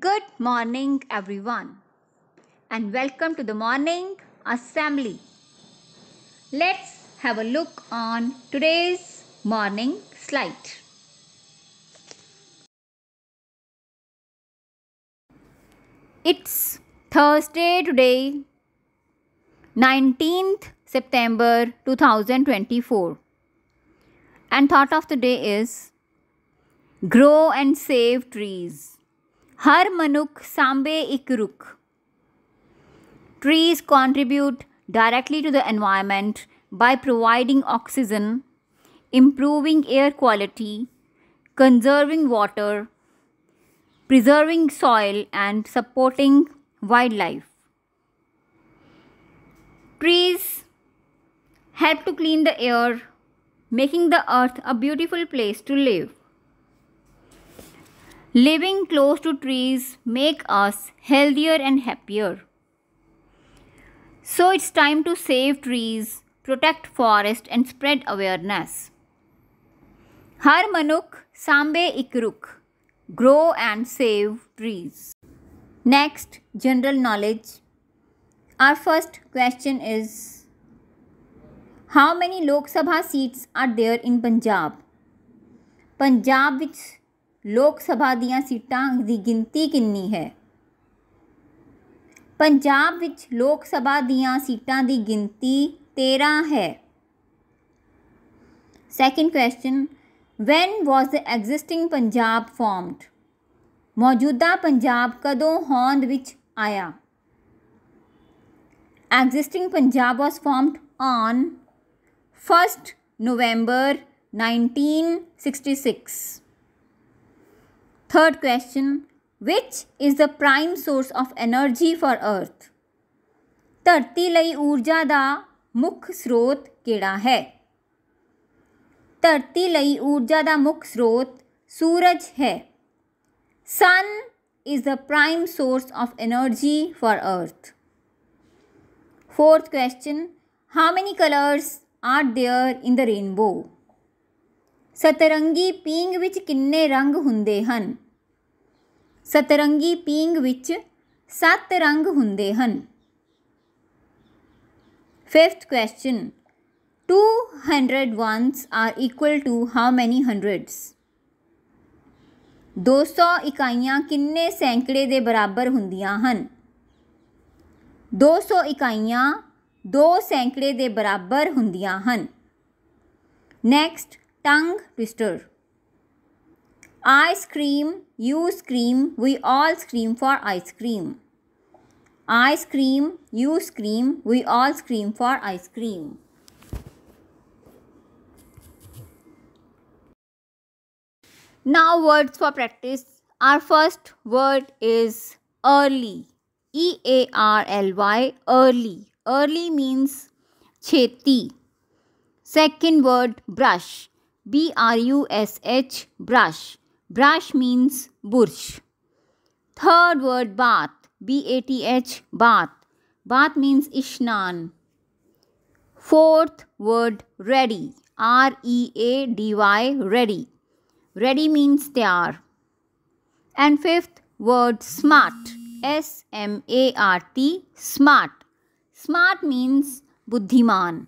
Good morning, everyone, and welcome to the morning assembly. Let's have a look on today's morning slide. It's Thursday today, 19th September 2024, and thought of the day is grow and save trees. ਹਰ ਮਨੁੱਖ ਸਾਂਭੇ ਇੱਕ trees contribute directly to the environment by providing oxygen, improving air quality, conserving water, preserving soil, and supporting wildlife. Trees help to clean the air, making the earth a beautiful place to live. Living close to trees make us healthier and happier. So it's time to save trees, protect forest and spread awareness. Har manuk sambe ikruk. Grow and save trees. Next, general knowledge. Our first question is How many Lok Sabha seats are there in Punjab? Punjab which ਲੋਕ ਸਭਾ ਦੀਆਂ ਸੀਟਾਂ ਦੀ ਗਿਣਤੀ ਕਿੰਨੀ ਹੈ ਪੰਜਾਬ ਵਿੱਚ ਲੋਕ ਸਭਾ ਦੀਆਂ ਸੀਟਾਂ ਦੀ ਗਿਣਤੀ 13 ਹੈ second question when was the existing Punjab formed ਮੌਜੂਦਾ ਪੰਜਾਬ ਕਦੋਂ ਹੋਂਦ ਵਿੱਚ ਆਇਆ existing Punjab was formed on 1st November 1966 Third question, which is the prime source of energy for earth? ਧਰਤੀ ਲਈ ਊਰਜਾ ਦਾ ਮੁੱਖ ਸਰੋਤ ਕਿਹੜਾ ਹੈ ਧਰਤੀ ਲਈ ਊਰਜਾ ਦਾ ਮੁੱਖ ਸਰੋਤ ਸੂਰਜ ਹੈ sun is the prime source of energy for earth fourth question how many colors are there in the rainbow ਸਤਰੰਗੀ ਪੀਂਗ ਵਿੱਚ ਕਿੰਨੇ ਰੰਗ ਹੁੰਦੇ ਹਨ ਸਤਰੰਗੀ ਪੀਂਗ ਵਿੱਚ 7 ਰੰਗ ਹੁੰਦੇ ਹਨ fifth question 200 ones are equal to how many hundreds 200 ਇਕਾਈਆਂ ਕਿੰਨੇ ਸੈਂਕੜੇ ਦੇ ਬਰਾਬਰ ਹੁੰਦੀਆਂ ਹਨ 200 ਇਕਾਈਆਂ 2 ਸੈਂਕੜੇ ਦੇ ਬਰਾਬਰ ਹੁੰਦੀਆਂ ਹਨ next tongue twister. I scream, you scream, we all scream for ice cream. I scream, you scream, we all scream for ice cream. Now words for practice. Our first word is early. E A R L Y early. Early means cheti. Second word brush. B-R-U-S-H, brush. Brush means brush. Third word, bath. B-A-T-H, bath. Bath means ishnan. Fourth word, ready. R-E-A-D-Y, ready. Ready means are. And fifth word, smart. S-M-A-R-T, smart. Smart means buddhiman.